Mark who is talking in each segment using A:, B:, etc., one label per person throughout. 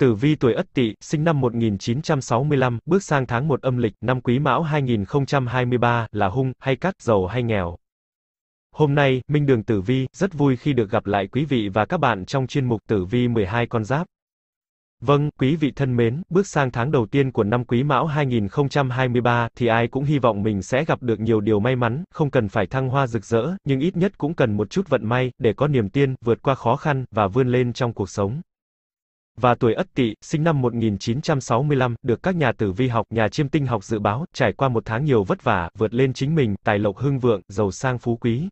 A: Tử vi tuổi Ất Tỵ, sinh năm 1965, bước sang tháng 1 âm lịch, năm Quý Mão 2023, là hung, hay cát, giàu hay nghèo. Hôm nay, Minh Đường Tử Vi, rất vui khi được gặp lại quý vị và các bạn trong chuyên mục Tử Vi 12 con giáp. Vâng, quý vị thân mến, bước sang tháng đầu tiên của năm Quý Mão 2023 thì ai cũng hy vọng mình sẽ gặp được nhiều điều may mắn, không cần phải thăng hoa rực rỡ, nhưng ít nhất cũng cần một chút vận may để có niềm tin, vượt qua khó khăn và vươn lên trong cuộc sống và tuổi Ất Tỵ, sinh năm 1965, được các nhà tử vi học, nhà chiêm tinh học dự báo, trải qua một tháng nhiều vất vả, vượt lên chính mình, tài lộc hưng vượng, giàu sang phú quý.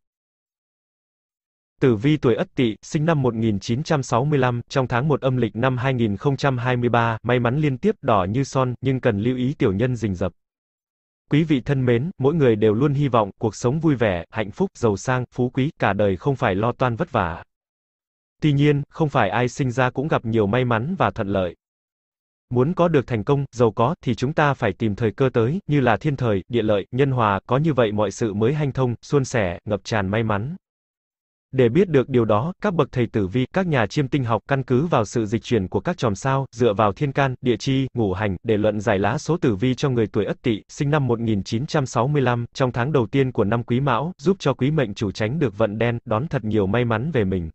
A: Tử vi tuổi Ất Tỵ, sinh năm 1965, trong tháng 1 âm lịch năm 2023, may mắn liên tiếp đỏ như son, nhưng cần lưu ý tiểu nhân rình rập. Quý vị thân mến, mỗi người đều luôn hy vọng cuộc sống vui vẻ, hạnh phúc, giàu sang, phú quý, cả đời không phải lo toan vất vả. Tuy nhiên, không phải ai sinh ra cũng gặp nhiều may mắn và thuận lợi. Muốn có được thành công, giàu có, thì chúng ta phải tìm thời cơ tới, như là thiên thời, địa lợi, nhân hòa, có như vậy mọi sự mới hanh thông, suôn sẻ, ngập tràn may mắn. Để biết được điều đó, các bậc thầy tử vi, các nhà chiêm tinh học căn cứ vào sự dịch chuyển của các chòm sao, dựa vào thiên can, địa chi, ngũ hành, để luận giải lá số tử vi cho người tuổi Ất Tỵ, sinh năm 1965, trong tháng đầu tiên của năm Quý Mão, giúp cho quý mệnh chủ tránh được vận đen, đón thật nhiều may mắn về mình.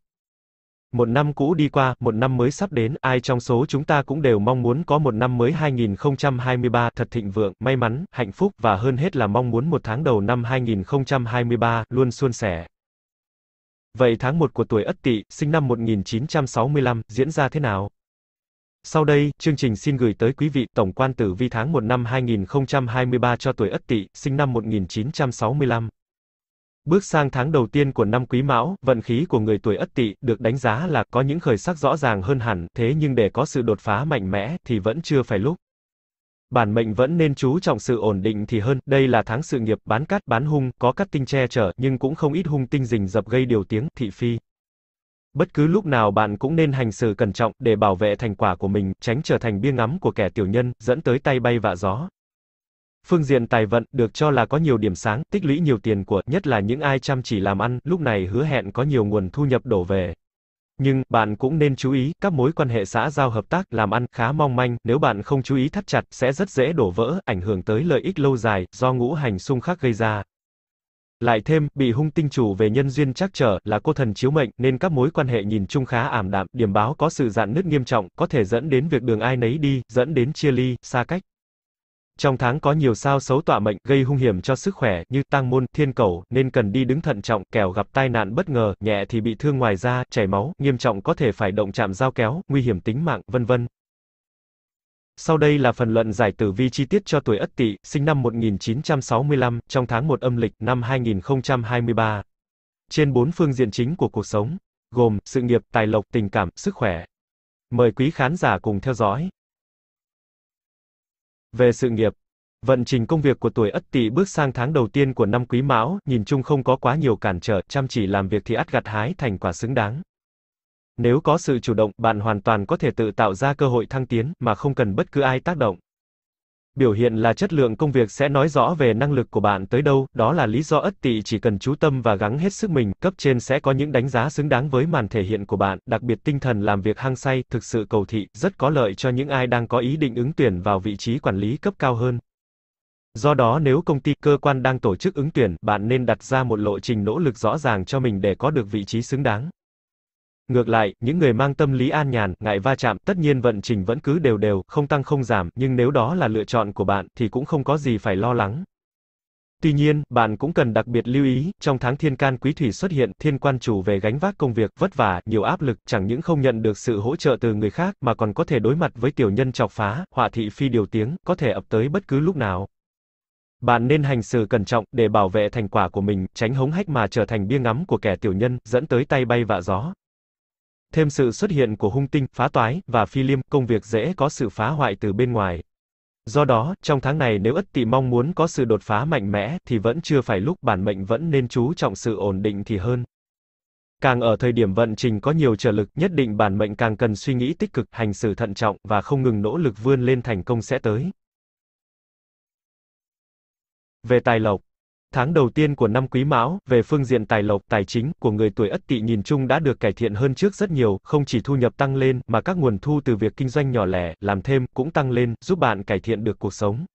A: Một năm cũ đi qua, một năm mới sắp đến, ai trong số chúng ta cũng đều mong muốn có một năm mới 2023 thật thịnh vượng, may mắn, hạnh phúc và hơn hết là mong muốn một tháng đầu năm 2023 luôn suôn sẻ. Vậy tháng 1 của tuổi Ất Tỵ, sinh năm 1965, diễn ra thế nào? Sau đây, chương trình xin gửi tới quý vị tổng quan tử vi tháng 1 năm 2023 cho tuổi Ất Tỵ, sinh năm 1965. Bước sang tháng đầu tiên của năm Quý Mão, vận khí của người tuổi Ất Tỵ được đánh giá là có những khởi sắc rõ ràng hơn hẳn, thế nhưng để có sự đột phá mạnh mẽ thì vẫn chưa phải lúc. Bản mệnh vẫn nên chú trọng sự ổn định thì hơn, đây là tháng sự nghiệp bán cát bán hung, có cát tinh che chở, nhưng cũng không ít hung tinh rình dập gây điều tiếng, thị phi. Bất cứ lúc nào bạn cũng nên hành xử cẩn trọng để bảo vệ thành quả của mình, tránh trở thành bia ngắm của kẻ tiểu nhân, dẫn tới tay bay vạ gió. Phương diện tài vận được cho là có nhiều điểm sáng, tích lũy nhiều tiền của, nhất là những ai chăm chỉ làm ăn, lúc này hứa hẹn có nhiều nguồn thu nhập đổ về. Nhưng, bạn cũng nên chú ý, các mối quan hệ xã giao hợp tác, làm ăn, khá mong manh, nếu bạn không chú ý thắt chặt, sẽ rất dễ đổ vỡ, ảnh hưởng tới lợi ích lâu dài, do ngũ hành xung khắc gây ra. Lại thêm, bị hung tinh chủ về nhân duyên chắc trở, là cô thần chiếu mệnh, nên các mối quan hệ nhìn chung khá ảm đạm, điểm báo có sự dạn nứt nghiêm trọng, có thể dẫn đến việc đường ai nấy đi, dẫn đến chia ly, xa cách. Trong tháng có nhiều sao xấu tọa mệnh, gây hung hiểm cho sức khỏe, như tang môn, thiên cầu, nên cần đi đứng thận trọng, kẻo gặp tai nạn bất ngờ, nhẹ thì bị thương ngoài da, chảy máu, nghiêm trọng có thể phải động chạm dao kéo, nguy hiểm tính mạng, vân vân. Sau đây là phần luận giải tử vi chi tiết cho tuổi Ất Tỵ, sinh năm 1965, trong tháng 1 âm lịch năm 2023. Trên bốn phương diện chính của cuộc sống, gồm sự nghiệp, tài lộc, tình cảm, sức khỏe. Mời quý khán giả cùng theo dõi. Về sự nghiệp, vận trình công việc của tuổi Ất Tỵ bước sang tháng đầu tiên của năm Quý Mão, nhìn chung không có quá nhiều cản trở, chăm chỉ làm việc thì ắt gặt hái thành quả xứng đáng. Nếu có sự chủ động, bạn hoàn toàn có thể tự tạo ra cơ hội thăng tiến mà không cần bất cứ ai tác động. Biểu hiện là chất lượng công việc sẽ nói rõ về năng lực của bạn tới đâu, đó là lý do ất tỵ chỉ cần chú tâm và gắng hết sức mình, cấp trên sẽ có những đánh giá xứng đáng với màn thể hiện của bạn, đặc biệt tinh thần làm việc hăng say, thực sự cầu thị, rất có lợi cho những ai đang có ý định ứng tuyển vào vị trí quản lý cấp cao hơn. Do đó nếu công ty, cơ quan đang tổ chức ứng tuyển, bạn nên đặt ra một lộ trình nỗ lực rõ ràng cho mình để có được vị trí xứng đáng. Ngược lại, những người mang tâm lý an nhàn, ngại va chạm, tất nhiên vận trình vẫn cứ đều đều, không tăng không giảm, nhưng nếu đó là lựa chọn của bạn, thì cũng không có gì phải lo lắng. Tuy nhiên, bạn cũng cần đặc biệt lưu ý, trong tháng thiên can quý thủy xuất hiện, thiên quan chủ về gánh vác công việc, vất vả, nhiều áp lực, chẳng những không nhận được sự hỗ trợ từ người khác, mà còn có thể đối mặt với tiểu nhân chọc phá, họa thị phi điều tiếng, có thể ập tới bất cứ lúc nào. Bạn nên hành xử cẩn trọng, để bảo vệ thành quả của mình, tránh hống hách mà trở thành bia ngắm của kẻ tiểu nhân, dẫn tới tay bay vạ gió. Thêm sự xuất hiện của hung tinh, phá toái, và phi liêm, công việc dễ có sự phá hoại từ bên ngoài. Do đó, trong tháng này nếu ất tỵ mong muốn có sự đột phá mạnh mẽ, thì vẫn chưa phải lúc bản mệnh vẫn nên chú trọng sự ổn định thì hơn. Càng ở thời điểm vận trình có nhiều trở lực, nhất định bản mệnh càng cần suy nghĩ tích cực, hành xử thận trọng, và không ngừng nỗ lực vươn lên thành công sẽ tới. Về tài lộc Tháng đầu tiên của năm Quý Mão, về phương diện tài lộc, tài chính của người tuổi Ất Tỵ nhìn chung đã được cải thiện hơn trước rất nhiều, không chỉ thu nhập tăng lên mà các nguồn thu từ việc kinh doanh nhỏ lẻ, làm thêm cũng tăng lên, giúp bạn cải thiện được cuộc sống.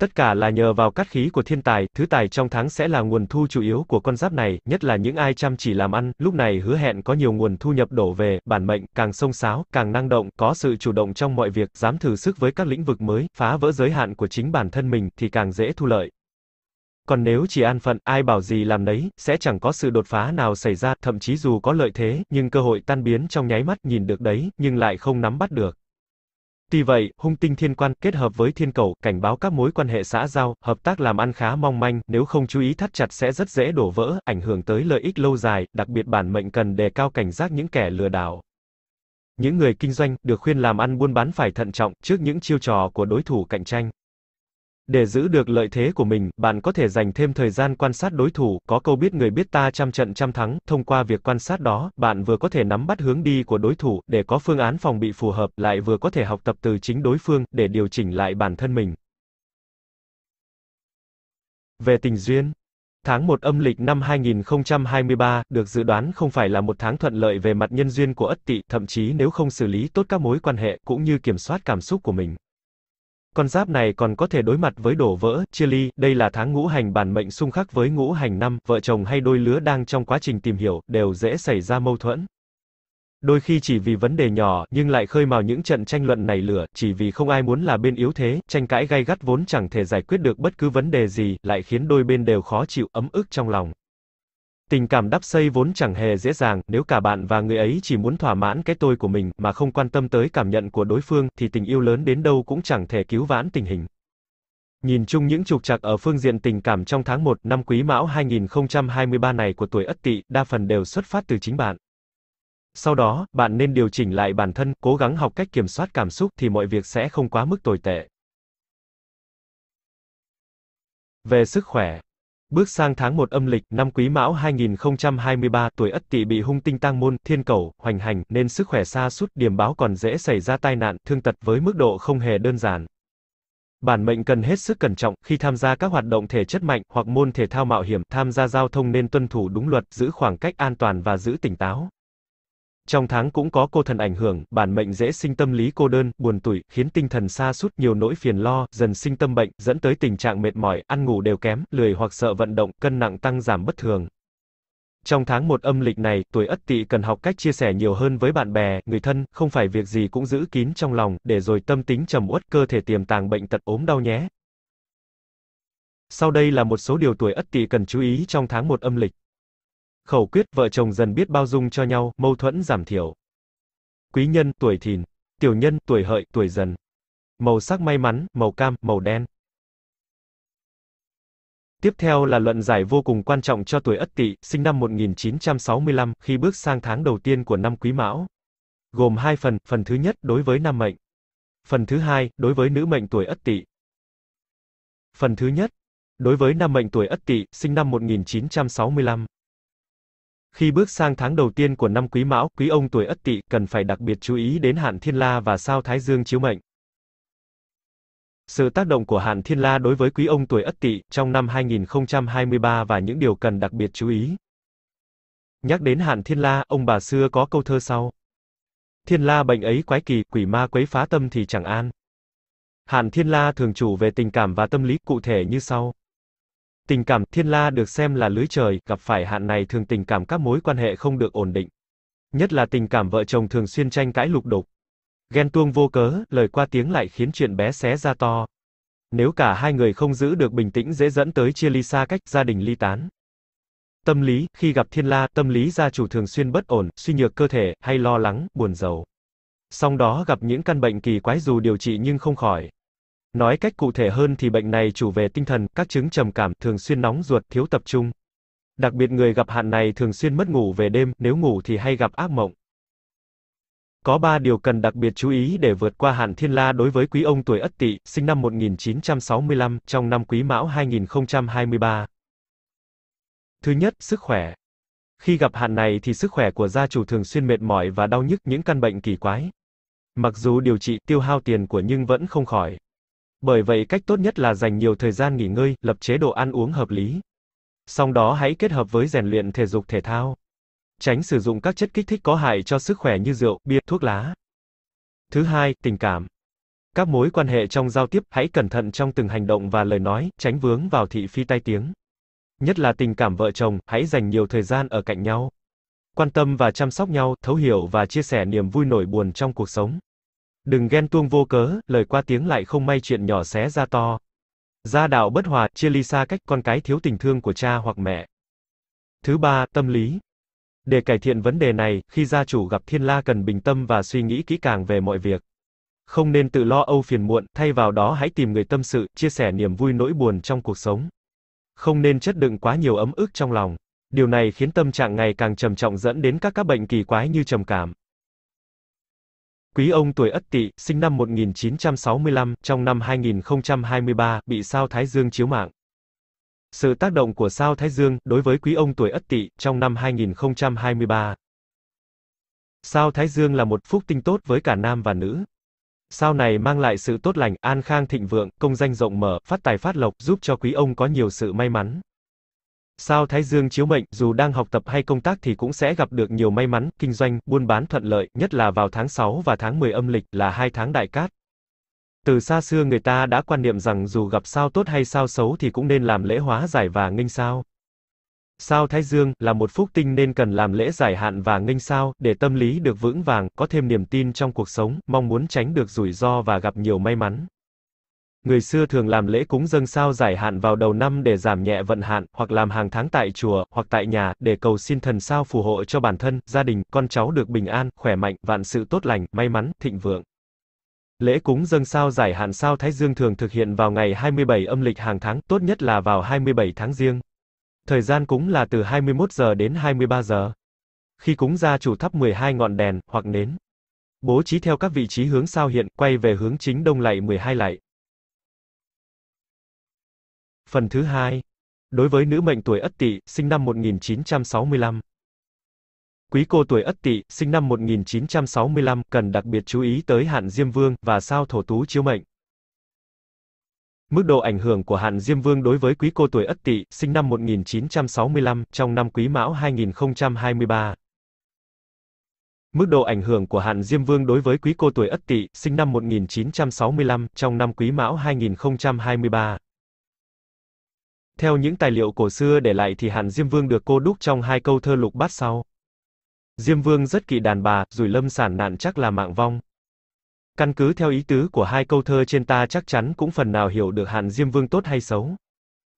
A: Tất cả là nhờ vào cát khí của thiên tài, thứ tài trong tháng sẽ là nguồn thu chủ yếu của con giáp này, nhất là những ai chăm chỉ làm ăn, lúc này hứa hẹn có nhiều nguồn thu nhập đổ về, bản mệnh càng sông sáo, càng năng động, có sự chủ động trong mọi việc, dám thử sức với các lĩnh vực mới, phá vỡ giới hạn của chính bản thân mình thì càng dễ thu lợi. Còn nếu chỉ an phận, ai bảo gì làm nấy, sẽ chẳng có sự đột phá nào xảy ra, thậm chí dù có lợi thế, nhưng cơ hội tan biến trong nháy mắt nhìn được đấy, nhưng lại không nắm bắt được. Tuy vậy, hung tinh thiên quan kết hợp với thiên cầu cảnh báo các mối quan hệ xã giao, hợp tác làm ăn khá mong manh, nếu không chú ý thắt chặt sẽ rất dễ đổ vỡ, ảnh hưởng tới lợi ích lâu dài, đặc biệt bản mệnh cần đề cao cảnh giác những kẻ lừa đảo. Những người kinh doanh được khuyên làm ăn buôn bán phải thận trọng trước những chiêu trò của đối thủ cạnh tranh. Để giữ được lợi thế của mình, bạn có thể dành thêm thời gian quan sát đối thủ, có câu biết người biết ta trăm trận trăm thắng, thông qua việc quan sát đó, bạn vừa có thể nắm bắt hướng đi của đối thủ, để có phương án phòng bị phù hợp, lại vừa có thể học tập từ chính đối phương, để điều chỉnh lại bản thân mình. Về tình duyên Tháng 1 âm lịch năm 2023 được dự đoán không phải là một tháng thuận lợi về mặt nhân duyên của Ất Tỵ, thậm chí nếu không xử lý tốt các mối quan hệ cũng như kiểm soát cảm xúc của mình. Con giáp này còn có thể đối mặt với đổ vỡ, chia ly, đây là tháng ngũ hành bản mệnh xung khắc với ngũ hành năm, vợ chồng hay đôi lứa đang trong quá trình tìm hiểu, đều dễ xảy ra mâu thuẫn. Đôi khi chỉ vì vấn đề nhỏ, nhưng lại khơi mào những trận tranh luận nảy lửa, chỉ vì không ai muốn là bên yếu thế, tranh cãi gay gắt vốn chẳng thể giải quyết được bất cứ vấn đề gì, lại khiến đôi bên đều khó chịu, ấm ức trong lòng. Tình cảm đắp xây vốn chẳng hề dễ dàng, nếu cả bạn và người ấy chỉ muốn thỏa mãn cái tôi của mình mà không quan tâm tới cảm nhận của đối phương thì tình yêu lớn đến đâu cũng chẳng thể cứu vãn tình hình. Nhìn chung những trục trặc ở phương diện tình cảm trong tháng 1 năm Quý Mão 2023 này của tuổi Ất Tỵ đa phần đều xuất phát từ chính bạn. Sau đó, bạn nên điều chỉnh lại bản thân, cố gắng học cách kiểm soát cảm xúc thì mọi việc sẽ không quá mức tồi tệ. Về sức khỏe Bước sang tháng 1 âm lịch, năm Quý Mão 2023, tuổi Ất Tỵ bị hung tinh tang môn, thiên cầu hoành hành nên sức khỏe xa sút, điểm báo còn dễ xảy ra tai nạn, thương tật với mức độ không hề đơn giản. Bản mệnh cần hết sức cẩn trọng khi tham gia các hoạt động thể chất mạnh hoặc môn thể thao mạo hiểm, tham gia giao thông nên tuân thủ đúng luật, giữ khoảng cách an toàn và giữ tỉnh táo. Trong tháng cũng có cô thần ảnh hưởng, bản mệnh dễ sinh tâm lý cô đơn, buồn tủi, khiến tinh thần xa sút nhiều nỗi phiền lo, dần sinh tâm bệnh, dẫn tới tình trạng mệt mỏi, ăn ngủ đều kém, lười hoặc sợ vận động, cân nặng tăng giảm bất thường. Trong tháng 1 âm lịch này, tuổi Ất Tỵ cần học cách chia sẻ nhiều hơn với bạn bè, người thân, không phải việc gì cũng giữ kín trong lòng, để rồi tâm tính trầm uất, cơ thể tiềm tàng bệnh tật ốm đau nhé. Sau đây là một số điều tuổi Ất Tỵ cần chú ý trong tháng 1 âm lịch. Khẩu quyết vợ chồng dần biết bao dung cho nhau, mâu thuẫn giảm thiểu. Quý nhân, tuổi thìn. Tiểu nhân, tuổi hợi, tuổi dần. Màu sắc may mắn, màu cam, màu đen. Tiếp theo là luận giải vô cùng quan trọng cho tuổi Ất Tỵ, sinh năm 1965, khi bước sang tháng đầu tiên của năm Quý Mão. Gồm hai phần, phần thứ nhất đối với nam mệnh. Phần thứ hai, đối với nữ mệnh tuổi Ất Tỵ. Phần thứ nhất, đối với nam mệnh tuổi Ất Tỵ, sinh năm 1965. Khi bước sang tháng đầu tiên của năm Quý Mão, quý ông tuổi Ất Tỵ cần phải đặc biệt chú ý đến hạn Thiên La và sao Thái Dương chiếu mệnh. Sự tác động của hạn Thiên La đối với quý ông tuổi Ất Tỵ trong năm 2023 và những điều cần đặc biệt chú ý. Nhắc đến hạn Thiên La, ông bà xưa có câu thơ sau: Thiên La bệnh ấy quái kỳ, quỷ ma quấy phá tâm thì chẳng an. Hạn Thiên La thường chủ về tình cảm và tâm lý cụ thể như sau: Tình cảm thiên la được xem là lưới trời, gặp phải hạn này thường tình cảm các mối quan hệ không được ổn định. Nhất là tình cảm vợ chồng thường xuyên tranh cãi lục đục. Ghen tuông vô cớ, lời qua tiếng lại khiến chuyện bé xé ra to. Nếu cả hai người không giữ được bình tĩnh dễ dẫn tới chia ly xa cách, gia đình ly tán. Tâm lý, khi gặp thiên la, tâm lý gia chủ thường xuyên bất ổn, suy nhược cơ thể, hay lo lắng, buồn rầu. Song đó gặp những căn bệnh kỳ quái dù điều trị nhưng không khỏi. Nói cách cụ thể hơn thì bệnh này chủ về tinh thần, các chứng trầm cảm, thường xuyên nóng ruột, thiếu tập trung. Đặc biệt người gặp hạn này thường xuyên mất ngủ về đêm, nếu ngủ thì hay gặp ác mộng. Có 3 điều cần đặc biệt chú ý để vượt qua hạn thiên la đối với quý ông tuổi Ất Tỵ, sinh năm 1965, trong năm Quý Mão 2023. Thứ nhất, sức khỏe. Khi gặp hạn này thì sức khỏe của gia chủ thường xuyên mệt mỏi và đau nhức những căn bệnh kỳ quái. Mặc dù điều trị tiêu hao tiền của nhưng vẫn không khỏi. Bởi vậy cách tốt nhất là dành nhiều thời gian nghỉ ngơi, lập chế độ ăn uống hợp lý. Song đó hãy kết hợp với rèn luyện thể dục thể thao. Tránh sử dụng các chất kích thích có hại cho sức khỏe như rượu, bia, thuốc lá. Thứ hai, tình cảm. Các mối quan hệ trong giao tiếp, hãy cẩn thận trong từng hành động và lời nói, tránh vướng vào thị phi tai tiếng. Nhất là tình cảm vợ chồng, hãy dành nhiều thời gian ở cạnh nhau. Quan tâm và chăm sóc nhau, thấu hiểu và chia sẻ niềm vui nổi buồn trong cuộc sống. Đừng ghen tuông vô cớ, lời qua tiếng lại không may chuyện nhỏ xé ra to. Gia đạo bất hòa, chia ly xa cách con cái thiếu tình thương của cha hoặc mẹ. Thứ ba, tâm lý. Để cải thiện vấn đề này, khi gia chủ gặp thiên la cần bình tâm và suy nghĩ kỹ càng về mọi việc. Không nên tự lo âu phiền muộn, thay vào đó hãy tìm người tâm sự, chia sẻ niềm vui nỗi buồn trong cuộc sống. Không nên chất đựng quá nhiều ấm ức trong lòng. Điều này khiến tâm trạng ngày càng trầm trọng dẫn đến các các bệnh kỳ quái như trầm cảm, Quý ông tuổi Ất Tỵ, sinh năm 1965, trong năm 2023 bị sao Thái Dương chiếu mạng. Sự tác động của sao Thái Dương đối với quý ông tuổi Ất Tỵ trong năm 2023. Sao Thái Dương là một phúc tinh tốt với cả nam và nữ. Sao này mang lại sự tốt lành, an khang thịnh vượng, công danh rộng mở, phát tài phát lộc, giúp cho quý ông có nhiều sự may mắn sao Thái Dương chiếu mệnh, dù đang học tập hay công tác thì cũng sẽ gặp được nhiều may mắn, kinh doanh, buôn bán thuận lợi, nhất là vào tháng 6 và tháng 10 âm lịch là hai tháng đại cát. Từ xa xưa người ta đã quan niệm rằng dù gặp sao tốt hay sao xấu thì cũng nên làm lễ hóa giải và nghênh sao. Sao Thái Dương là một phúc tinh nên cần làm lễ giải hạn và nghênh sao để tâm lý được vững vàng, có thêm niềm tin trong cuộc sống, mong muốn tránh được rủi ro và gặp nhiều may mắn. Người xưa thường làm lễ cúng dâng sao giải hạn vào đầu năm để giảm nhẹ vận hạn, hoặc làm hàng tháng tại chùa, hoặc tại nhà, để cầu xin thần sao phù hộ cho bản thân, gia đình, con cháu được bình an, khỏe mạnh, vạn sự tốt lành, may mắn, thịnh vượng. Lễ cúng dâng sao giải hạn sao Thái Dương thường thực hiện vào ngày 27 âm lịch hàng tháng, tốt nhất là vào 27 tháng riêng. Thời gian cúng là từ 21 giờ đến 23 giờ. Khi cúng ra chủ thắp 12 ngọn đèn, hoặc nến. Bố trí theo các vị trí hướng sao hiện, quay về hướng chính đông lạy 12 lạy. Phần thứ hai. Đối với nữ mệnh tuổi Ất Tỵ, sinh năm 1965. Quý cô tuổi Ất Tỵ, sinh năm 1965, cần đặc biệt chú ý tới hạn Diêm Vương và sao Thổ Tú chiếu mệnh. Mức độ ảnh hưởng của hạn Diêm Vương đối với quý cô tuổi Ất Tỵ, sinh năm 1965, trong năm Quý Mão 2023. Mức độ ảnh hưởng của hạn Diêm Vương đối với quý cô tuổi Ất Tỵ, sinh năm 1965, trong năm Quý Mão 2023. Theo những tài liệu cổ xưa để lại thì Hàn Diêm Vương được cô đúc trong hai câu thơ lục bát sau. Diêm Vương rất kỵ đàn bà, rủi lâm sản nạn chắc là mạng vong. Căn cứ theo ý tứ của hai câu thơ trên ta chắc chắn cũng phần nào hiểu được Hạn Diêm Vương tốt hay xấu.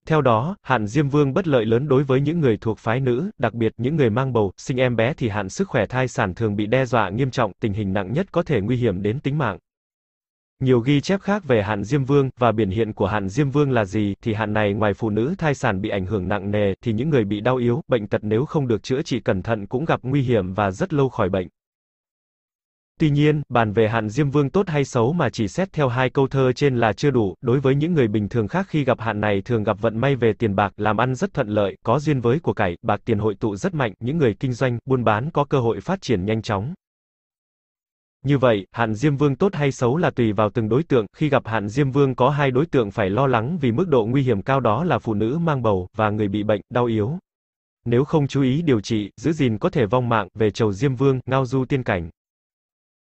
A: Theo đó, hạn Diêm Vương bất lợi lớn đối với những người thuộc phái nữ, đặc biệt những người mang bầu, sinh em bé thì hạn sức khỏe thai sản thường bị đe dọa nghiêm trọng, tình hình nặng nhất có thể nguy hiểm đến tính mạng. Nhiều ghi chép khác về hạn Diêm Vương và biển hiện của hạn Diêm Vương là gì thì hạn này ngoài phụ nữ thai sản bị ảnh hưởng nặng nề thì những người bị đau yếu, bệnh tật nếu không được chữa trị cẩn thận cũng gặp nguy hiểm và rất lâu khỏi bệnh. Tuy nhiên, bàn về hạn Diêm Vương tốt hay xấu mà chỉ xét theo hai câu thơ trên là chưa đủ, đối với những người bình thường khác khi gặp hạn này thường gặp vận may về tiền bạc, làm ăn rất thuận lợi, có duyên với của cải, bạc tiền hội tụ rất mạnh, những người kinh doanh, buôn bán có cơ hội phát triển nhanh chóng. Như vậy, hạn Diêm Vương tốt hay xấu là tùy vào từng đối tượng, khi gặp hạn Diêm Vương có hai đối tượng phải lo lắng vì mức độ nguy hiểm cao đó là phụ nữ mang bầu, và người bị bệnh, đau yếu. Nếu không chú ý điều trị, giữ gìn có thể vong mạng, về chầu Diêm Vương, ngao du tiên cảnh.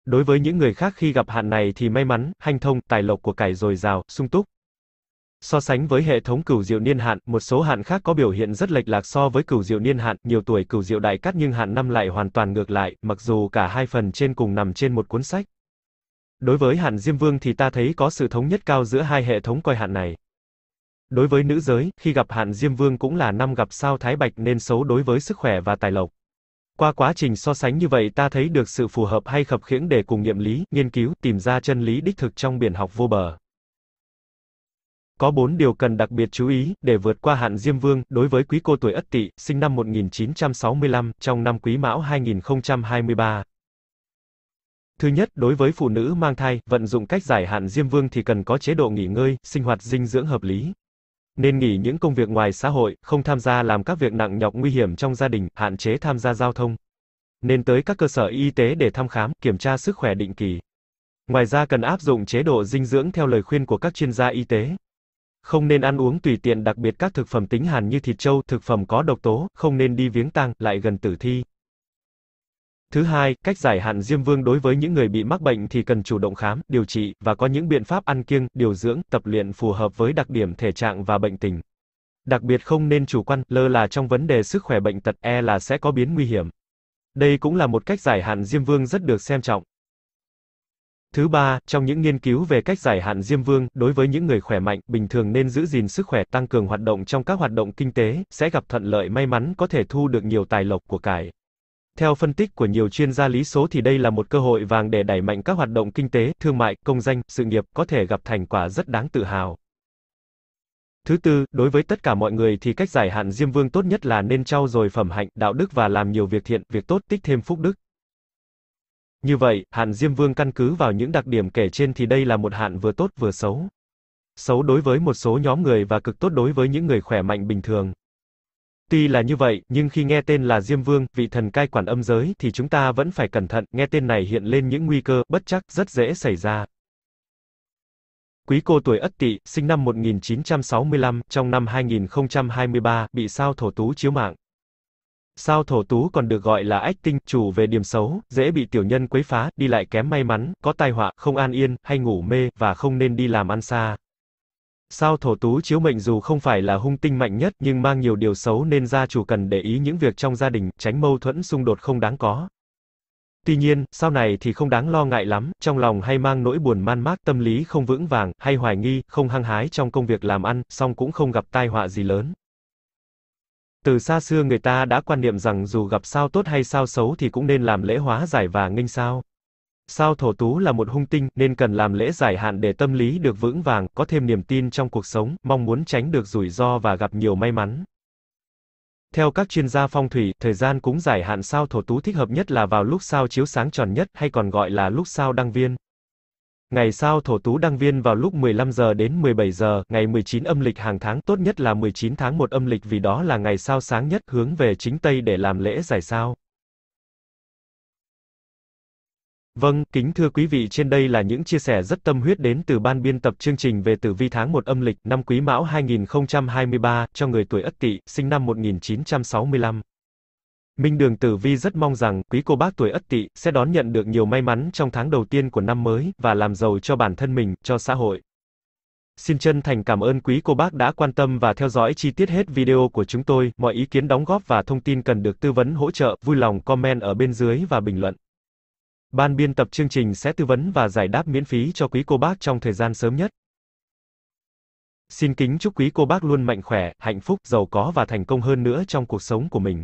A: Đối với những người khác khi gặp hạn này thì may mắn, hanh thông, tài lộc của cải dồi dào, sung túc. So sánh với hệ thống cửu diệu niên hạn, một số hạn khác có biểu hiện rất lệch lạc so với cửu diệu niên hạn, nhiều tuổi cửu diệu đại cát nhưng hạn năm lại hoàn toàn ngược lại, mặc dù cả hai phần trên cùng nằm trên một cuốn sách. Đối với hạn Diêm Vương thì ta thấy có sự thống nhất cao giữa hai hệ thống coi hạn này. Đối với nữ giới, khi gặp hạn Diêm Vương cũng là năm gặp sao Thái Bạch nên xấu đối với sức khỏe và tài lộc. Qua quá trình so sánh như vậy ta thấy được sự phù hợp hay khập khiễng để cùng nghiệm lý, nghiên cứu, tìm ra chân lý đích thực trong biển học vô bờ. Có 4 điều cần đặc biệt chú ý để vượt qua hạn Diêm Vương đối với quý cô tuổi Ất Tỵ, sinh năm 1965 trong năm Quý Mão 2023. Thứ nhất, đối với phụ nữ mang thai, vận dụng cách giải hạn Diêm Vương thì cần có chế độ nghỉ ngơi, sinh hoạt dinh dưỡng hợp lý. Nên nghỉ những công việc ngoài xã hội, không tham gia làm các việc nặng nhọc nguy hiểm trong gia đình, hạn chế tham gia giao thông. Nên tới các cơ sở y tế để thăm khám, kiểm tra sức khỏe định kỳ. Ngoài ra cần áp dụng chế độ dinh dưỡng theo lời khuyên của các chuyên gia y tế. Không nên ăn uống tùy tiện đặc biệt các thực phẩm tính hàn như thịt trâu, thực phẩm có độc tố, không nên đi viếng tang, lại gần tử thi. Thứ hai, cách giải hạn diêm vương đối với những người bị mắc bệnh thì cần chủ động khám, điều trị và có những biện pháp ăn kiêng, điều dưỡng, tập luyện phù hợp với đặc điểm thể trạng và bệnh tình. Đặc biệt không nên chủ quan, lơ là trong vấn đề sức khỏe bệnh tật e là sẽ có biến nguy hiểm. Đây cũng là một cách giải hạn diêm vương rất được xem trọng. Thứ ba, trong những nghiên cứu về cách giải hạn diêm vương, đối với những người khỏe mạnh, bình thường nên giữ gìn sức khỏe, tăng cường hoạt động trong các hoạt động kinh tế, sẽ gặp thuận lợi may mắn có thể thu được nhiều tài lộc của cải. Theo phân tích của nhiều chuyên gia lý số thì đây là một cơ hội vàng để đẩy mạnh các hoạt động kinh tế, thương mại, công danh, sự nghiệp có thể gặp thành quả rất đáng tự hào. Thứ tư, đối với tất cả mọi người thì cách giải hạn Diêm Vương tốt nhất là nên trau dồi phẩm hạnh, đạo đức và làm nhiều việc thiện, việc tốt, tích thêm phúc đức. Như vậy, hạn Diêm Vương căn cứ vào những đặc điểm kể trên thì đây là một hạn vừa tốt vừa xấu. Xấu đối với một số nhóm người và cực tốt đối với những người khỏe mạnh bình thường. Tuy là như vậy, nhưng khi nghe tên là Diêm Vương, vị thần cai quản âm giới thì chúng ta vẫn phải cẩn thận, nghe tên này hiện lên những nguy cơ bất chắc rất dễ xảy ra. Quý cô tuổi Ất Tỵ, sinh năm 1965, trong năm 2023 bị sao Thổ Tú chiếu mạng. Sao thổ tú còn được gọi là ách tinh, chủ về điểm xấu, dễ bị tiểu nhân quấy phá, đi lại kém may mắn, có tai họa, không an yên, hay ngủ mê, và không nên đi làm ăn xa. Sao thổ tú chiếu mệnh dù không phải là hung tinh mạnh nhất nhưng mang nhiều điều xấu nên gia chủ cần để ý những việc trong gia đình, tránh mâu thuẫn xung đột không đáng có. Tuy nhiên, sau này thì không đáng lo ngại lắm, trong lòng hay mang nỗi buồn man mác, tâm lý không vững vàng, hay hoài nghi, không hăng hái trong công việc làm ăn, song cũng không gặp tai họa gì lớn. Từ xa xưa người ta đã quan niệm rằng dù gặp sao tốt hay sao xấu thì cũng nên làm lễ hóa giải và nghênh sao. Sao thổ tú là một hung tinh, nên cần làm lễ giải hạn để tâm lý được vững vàng, có thêm niềm tin trong cuộc sống, mong muốn tránh được rủi ro và gặp nhiều may mắn. Theo các chuyên gia phong thủy, thời gian cúng giải hạn sao thổ tú thích hợp nhất là vào lúc sao chiếu sáng tròn nhất hay còn gọi là lúc sao đăng viên. Ngày sau thổ tú đăng viên vào lúc 15 giờ đến 17 giờ, ngày 19 âm lịch hàng tháng tốt nhất là 19 tháng 1 âm lịch vì đó là ngày sao sáng nhất hướng về chính Tây để làm lễ giải sao. Vâng, kính thưa quý vị trên đây là những chia sẻ rất tâm huyết đến từ ban biên tập chương trình về tử vi tháng 1 âm lịch năm Quý Mão 2023 cho người tuổi Ất Tỵ, sinh năm 1965. Minh Đường Tử Vi rất mong rằng, quý cô bác tuổi Ất Tỵ sẽ đón nhận được nhiều may mắn trong tháng đầu tiên của năm mới và làm giàu cho bản thân mình, cho xã hội. Xin chân thành cảm ơn quý cô bác đã quan tâm và theo dõi chi tiết hết video của chúng tôi. Mọi ý kiến đóng góp và thông tin cần được tư vấn hỗ trợ, vui lòng comment ở bên dưới và bình luận. Ban biên tập chương trình sẽ tư vấn và giải đáp miễn phí cho quý cô bác trong thời gian sớm nhất. Xin kính chúc quý cô bác luôn mạnh khỏe, hạnh phúc, giàu có và thành công hơn nữa trong cuộc sống của mình.